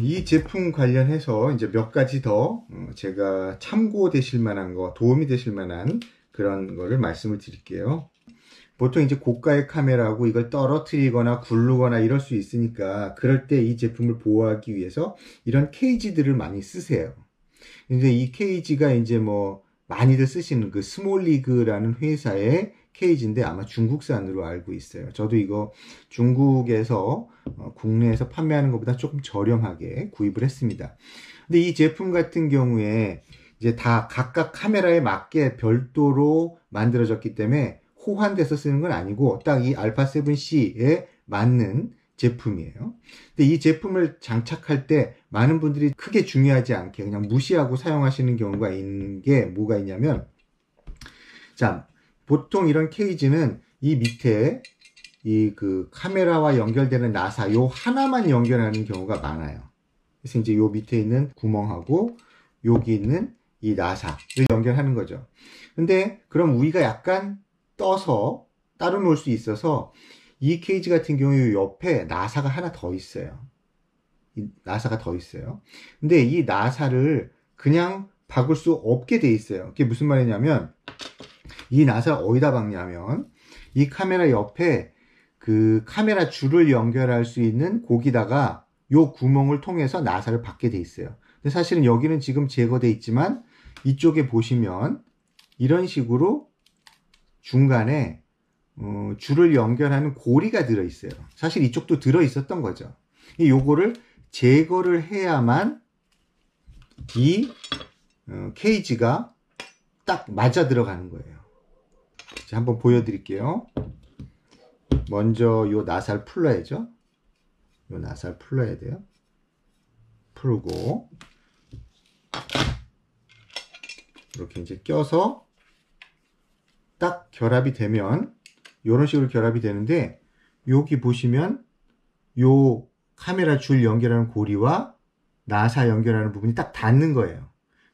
이 제품 관련해서 이제 몇 가지 더 어, 제가 참고되실 만한 거, 도움이 되실 만한 그런 거를 말씀을 드릴게요. 보통 이제 고가의 카메라고 하 이걸 떨어뜨리거나 굴르거나 이럴 수 있으니까 그럴 때 이 제품을 보호하기 위해서 이런 케이지들을 많이 쓰세요. 근데 이 케이지가 이제 뭐 많이들 쓰시는 그 스몰리그라는 회사의 케이지인데 아마 중국산으로 알고 있어요. 저도 이거 중국에서 어, 국내에서 판매하는 것보다 조금 저렴하게 구입을 했습니다. 근데 이 제품 같은 경우에 이제 다 각각 카메라에 맞게 별도로 만들어졌기 때문에 호환돼서 쓰는 건 아니고 딱 이 알파 7C에 맞는 제품이에요. 근데 이 제품을 장착할 때 많은 분들이 크게 중요하지 않게 그냥 무시하고 사용하시는 경우가 있는 게 뭐가 있냐면 자, 보통 이런 케이지는 이 밑에 이 그 카메라와 연결되는 나사 요 하나만 연결하는 경우가 많아요. 그래서 이제 요 밑에 있는 구멍하고 여기 있는 이 나사를 연결하는 거죠. 근데 그럼 우리가 약간 떠서 따로 놓을 수 있어서 이 케이지 같은 경우 옆에 나사가 하나 더 있어요. 나사가 더 있어요. 근데 이 나사를 그냥 박을 수 없게 돼 있어요. 그게 무슨 말이냐면 이 나사 를 어디다 박냐면 이 카메라 옆에 그 카메라 줄을 연결할 수 있는 곡이다가요 구멍을 통해서 나사를 받게 돼 있어요. 근데 사실은 여기는 지금 제거돼 있지만 이쪽에 보시면 이런 식으로 중간에 어, 줄을 연결하는 고리가 들어 있어요. 사실 이쪽도 들어 있었던 거죠. 요거를 제거를 해야만 이 어, 케이지가 딱 맞아 들어가는 거예요. 한번 보여드릴게요. 먼저 요 나살 풀어야죠요 나살 풀어야 돼요. 풀고 이렇게 이제 껴서 딱 결합이 되면 이런 식으로 결합이 되는데 여기 보시면 요 카메라 줄 연결하는 고리와 나사 연결하는 부분이 딱 닿는 거예요.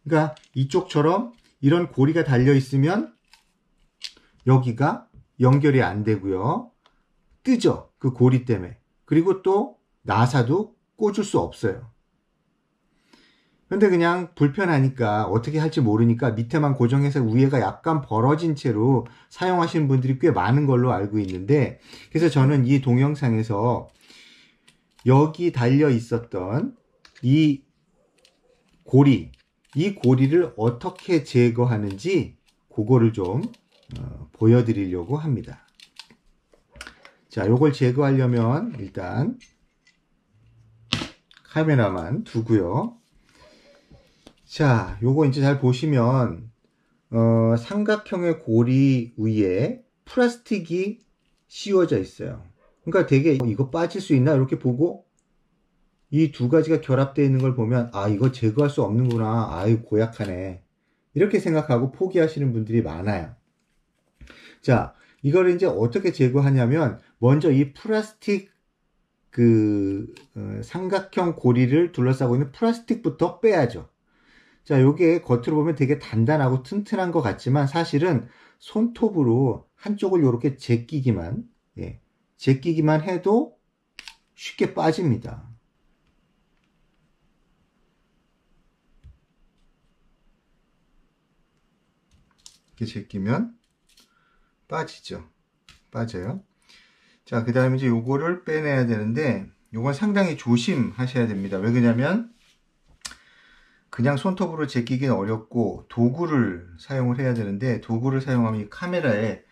그러니까 이쪽처럼 이런 고리가 달려 있으면 여기가 연결이 안 되고요. 뜨죠. 그 고리 때문에. 그리고 또 나사도 꽂을 수 없어요. 근데 그냥 불편하니까 어떻게 할지 모르니까 밑에만 고정해서 위에가 약간 벌어진 채로 사용하시는 분들이 꽤 많은 걸로 알고 있는데 그래서 저는 이 동영상에서 여기 달려 있었던 이 고리 이 고리를 어떻게 제거하는지 그거를 좀 어, 보여드리려고 합니다. 자, 요걸 제거하려면 일단 카메라만 두고요. 자, 요거 이제 잘 보시면 어, 삼각형의 고리 위에 플라스틱이 씌워져 있어요. 그러니까 되게 뭐 이거 빠질 수 있나 이렇게 보고 이 두 가지가 결합되어 있는 걸 보면 아 이거 제거할 수 없는구나 아유 고약하네 이렇게 생각하고 포기하시는 분들이 많아요. 자, 이걸 이제 어떻게 제거하냐면 먼저 이 플라스틱 그 어, 삼각형 고리를 둘러싸고 있는 플라스틱부터 빼야죠. 자, 요게 겉으로 보면 되게 단단하고 튼튼한 것 같지만 사실은 손톱으로 한쪽을 이렇게 제끼기만 예, 제끼기만 해도 쉽게 빠집니다. 이렇게 제끼면 빠지죠. 빠져요. 자, 그 다음에 이제 요거를 빼내야 되는데, 요건 상당히 조심하셔야 됩니다. 왜 그러냐면, 그냥 손톱으로 제끼긴 어렵고, 도구를 사용을 해야 되는데, 도구를 사용하면 이 카메라에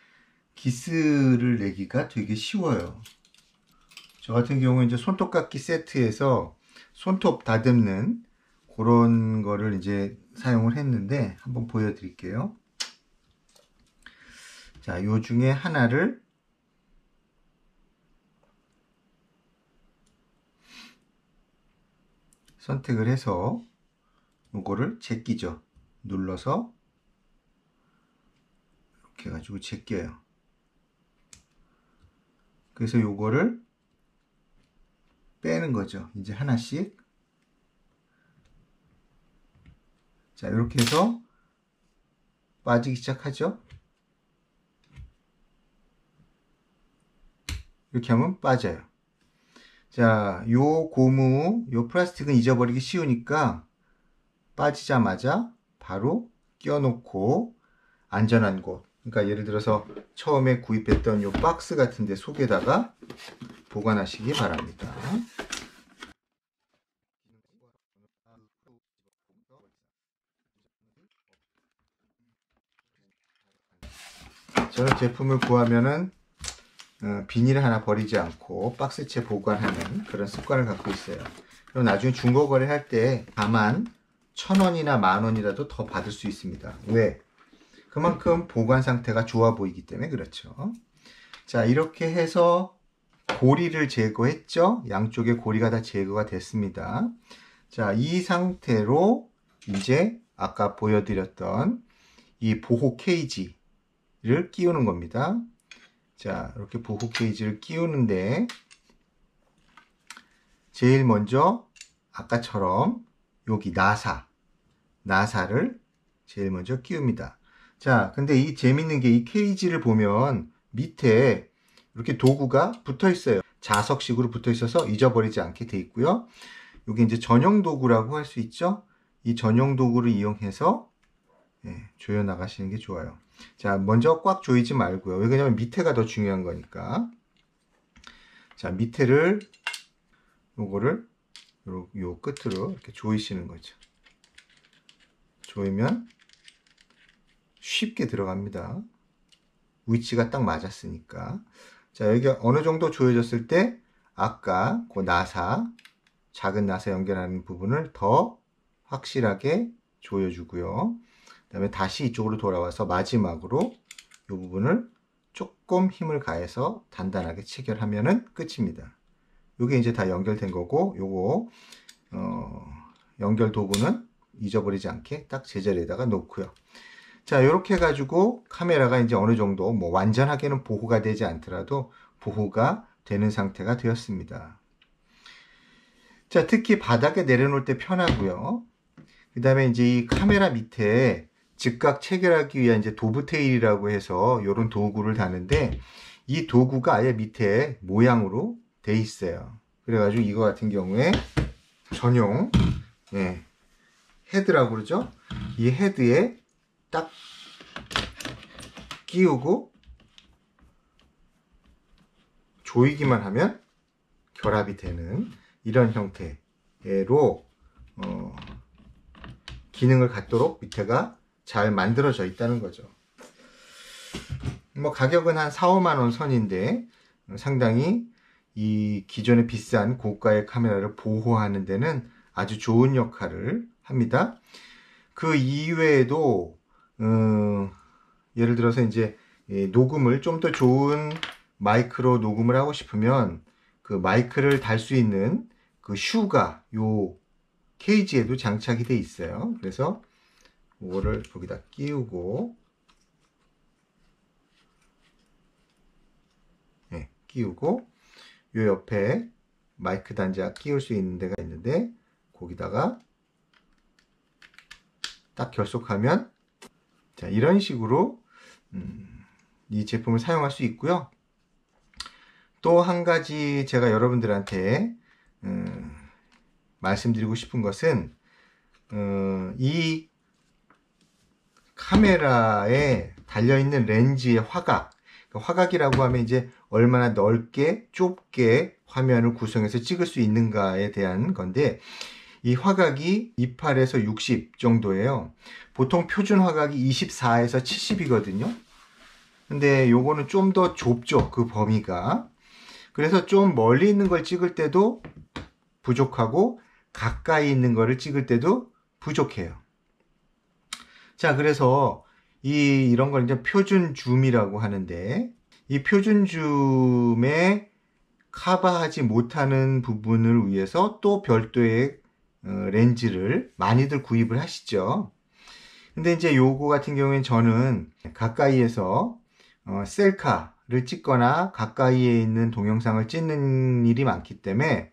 기스를 내기가 되게 쉬워요. 저 같은 경우는 이제 손톱깎기 세트에서 손톱 다듬는 그런 거를 이제 사용을 했는데, 한번 보여드릴게요. 자, 요 중에 하나를 선택을 해서 요거를 제끼죠. 눌러서 이렇게 해가지고 제껴요. 그래서 요거를 빼는 거죠. 이제 하나씩. 자, 이렇게 해서 빠지기 시작하죠. 이렇게 하면 빠져요. 자, 요 고무, 요 플라스틱은 잊어버리기 쉬우니까 빠지자마자 바로 끼놓고 안전한 곳. 그러니까 예를 들어서 처음에 구입했던 요 박스 같은데 속에다가 보관하시기 바랍니다. 저는 제품을 구하면은 어, 비닐 하나 버리지 않고 박스채 보관하는 그런 습관을 갖고 있어요. 그럼 나중에 중고거래 할 때 다만 천 원이나 만 원이라도 더 받을 수 있습니다. 왜? 그만큼 보관 상태가 좋아 보이기 때문에 그렇죠. 자, 이렇게 해서 고리를 제거했죠. 양쪽에 고리가 다 제거가 됐습니다. 자, 이 상태로 이제 아까 보여드렸던 이 보호 케이지를 끼우는 겁니다. 자 이렇게 보호 케이지를 끼우는데 제일 먼저 아까처럼 여기 나사 나사를 제일 먼저 끼웁니다 자 근데 이 재밌는 게 이 케이지를 보면 밑에 이렇게 도구가 붙어 있어요 자석식으로 붙어 있어서 잊어버리지 않게 돼 있고요 여게 이제 전용 도구라고 할 수 있죠 이 전용 도구를 이용해서 예, 조여 나가시는 게 좋아요. 자, 먼저 꽉 조이지 말고요. 왜 그러냐면 밑에가 더 중요한 거니까. 자, 밑에를 요거를 요, 요 끝으로 이렇게 조이시는 거죠. 조이면 쉽게 들어갑니다. 위치가 딱 맞았으니까. 자, 여기 어느 정도 조여졌을 때 아까 그 나사, 작은 나사 연결하는 부분을 더 확실하게 조여주고요. 다음에 다시 이쪽으로 돌아와서 마지막으로 이 부분을 조금 힘을 가해서 단단하게 체결하면은 끝입니다. 이게 이제 다 연결된 거고 요거 어, 연결 도구는 잊어버리지 않게 딱 제자리에다가 놓고요. 자, 이렇게 해가지고 카메라가 이제 어느 정도 뭐 완전하게는 보호가 되지 않더라도 보호가 되는 상태가 되었습니다. 자, 특히 바닥에 내려놓을 때 편하고요. 그 다음에 이제 이 카메라 밑에 즉각 체결하기 위한 이제 도브테일이라고 해서 이런 도구를 다는데 이 도구가 아예 밑에 모양으로 돼 있어요. 그래가지고 이거 같은 경우에 전용 예, 헤드라고 그러죠. 이 헤드에 딱 끼우고 조이기만 하면 결합이 되는 이런 형태로 어, 기능을 갖도록 밑에가 잘 만들어져 있다는 거죠. 뭐 가격은 한 4, 5만 원 선인데 상당히 이 기존의 비싼 고가의 카메라를 보호하는 데는 아주 좋은 역할을 합니다. 그 이외에도 음, 예를 들어서 이제 녹음을 좀 더 좋은 마이크로 녹음을 하고 싶으면 그 마이크를 달 수 있는 그 슈가 요 케이지에도 장착이 돼 있어요. 그래서 이거를 여기다 끼우고 네, 끼우고 요 옆에 마이크 단자 끼울 수 있는 데가 있는데 거기다가 딱 결속하면 자 이런 식으로 음, 이 제품을 사용할 수 있고요 또 한 가지 제가 여러분들한테 음, 말씀드리고 싶은 것은 음, 이 카메라에 달려있는 렌즈의 화각, 그러니까 화각이라고 하면 이제 얼마나 넓게, 좁게 화면을 구성해서 찍을 수 있는가에 대한 건데, 이 화각이 28에서 60 정도예요. 보통 표준 화각이 24에서 70이거든요. 근데 요거는 좀 더 좁죠. 그 범위가. 그래서 좀 멀리 있는 걸 찍을 때도 부족하고 가까이 있는 거를 찍을 때도 부족해요. 자, 그래서 이 이런 걸 이제 표준 줌이라고 하는데 이 표준 줌에 커버하지 못하는 부분을 위해서 또 별도의 어, 렌즈를 많이들 구입을 하시죠. 근데 이제 요거 같은 경우엔 저는 가까이에서 어, 셀카를 찍거나 가까이에 있는 동영상을 찍는 일이 많기 때문에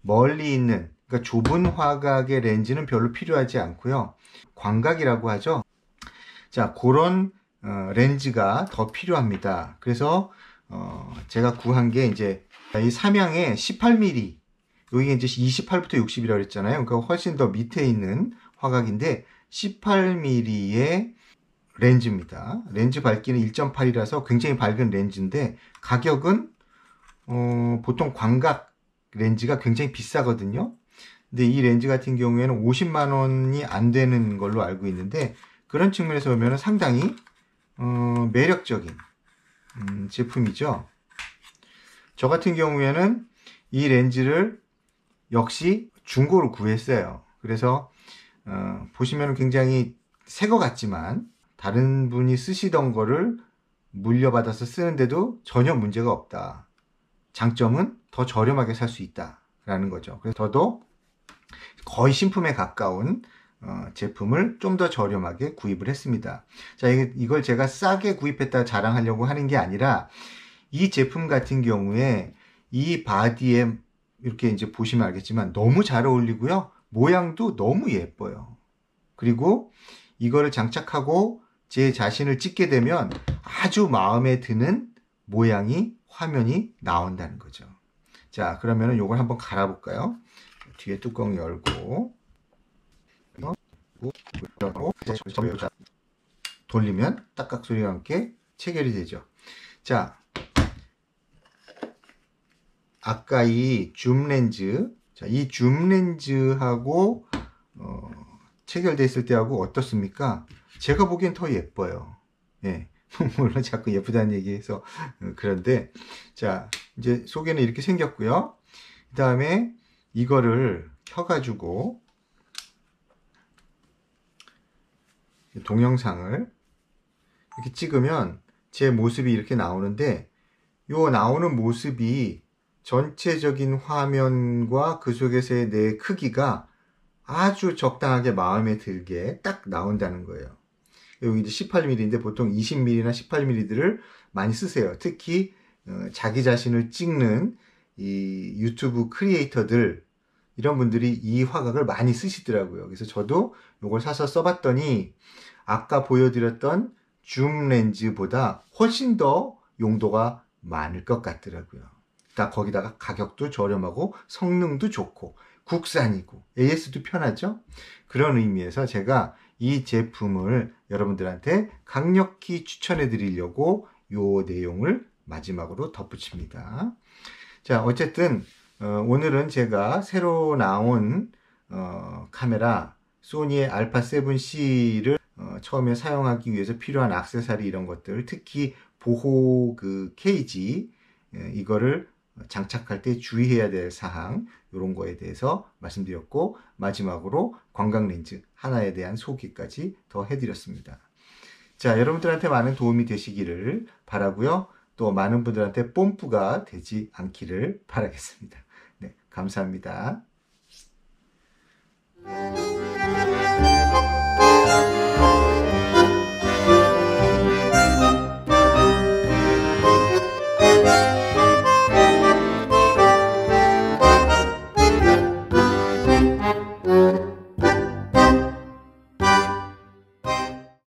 멀리 있는 그러니까 좁은 화각의 렌즈는 별로 필요하지 않고요. 광각이라고 하죠. 자, 그런 어, 렌즈가 더 필요합니다. 그래서 어, 제가 구한 게 이제 이 삼양의 18mm 여기 이제 28부터 60이라고 그랬잖아요. 그러니까 훨씬 더 밑에 있는 화각인데 18mm의 렌즈입니다. 렌즈 밝기는 1.8이라서 굉장히 밝은 렌즈인데 가격은 어, 보통 광각 렌즈가 굉장히 비싸거든요. 근데 이 렌즈 같은 경우에는 50만 원이 안 되는 걸로 알고 있는데 그런 측면에서 보면 상당히 어, 매력적인 음, 제품이죠. 저 같은 경우에는 이 렌즈를 역시 중고로 구했어요. 그래서 어, 보시면 굉장히 새 거 같지만 다른 분이 쓰시던 거를 물려받아서 쓰는데도 전혀 문제가 없다. 장점은 더 저렴하게 살 수 있다. 라는 거죠. 그래서 더더욱 거의 신품에 가까운 어, 제품을 좀 더 저렴하게 구입을 했습니다. 자, 이걸 제가 싸게 구입했다 자랑하려고 하는 게 아니라 이 제품 같은 경우에 이 바디에 이렇게 이제 보시면 알겠지만 너무 잘 어울리고요. 모양도 너무 예뻐요. 그리고 이거를 장착하고 제 자신을 찍게 되면 아주 마음에 드는 모양이 화면이 나온다는 거죠. 자, 그러면 은 이걸 한번 갈아볼까요? 뒤에 뚜껑 열고 돌리면 딱딱 소리와 함께 체결이 되죠. 자, 아까 이 줌 렌즈, 자, 이 줌 렌즈하고 어, 체결돼 있을 때하고 어떻습니까? 제가 보기엔 더 예뻐요. 예. 물론 자꾸 예쁘다는 얘기해서 어, 그런데 자 이제 속에는 이렇게 생겼고요. 그 다음에 이거를 켜가지고 동영상을 이렇게 찍으면 제 모습이 이렇게 나오는데 이 나오는 모습이 전체적인 화면과 그 속에서의 내 크기가 아주 적당하게 마음에 들게 딱 나온다는 거예요. 여기 이제 18mm인데 보통 20mm나 18mm들을 많이 쓰세요. 특히 어, 자기 자신을 찍는 이 유튜브 크리에이터들 이런 분들이 이 화각을 많이 쓰시더라고요. 그래서 저도 이걸 사서 써봤더니 아까 보여드렸던 줌 렌즈보다 훨씬 더 용도가 많을 것 같더라고요. 딱 거기다가 가격도 저렴하고 성능도 좋고 국산이고 AS도 편하죠. 그런 의미에서 제가 이 제품을 여러분들한테 강력히 추천해 드리려고 요 내용을 마지막으로 덧붙입니다. 자, 어쨌든 어, 오늘은 제가 새로 나온 어, 카메라 소니의 알파 7C를 어, 처음에 사용하기 위해서 필요한 악세사리 이런 것들, 특히 보호 그 케이지 예, 이거를 장착할 때 주의해야 될 사항 이런 거에 대해서 말씀드렸고 마지막으로 관광 렌즈 하나에 대한 소개까지 더 해드렸습니다. 자 여러분들한테 많은 도움이 되시기를 바라고요. 또 많은 분들한테 뽐뿌가 되지 않기를 바라겠습니다. 네, 감사합니다.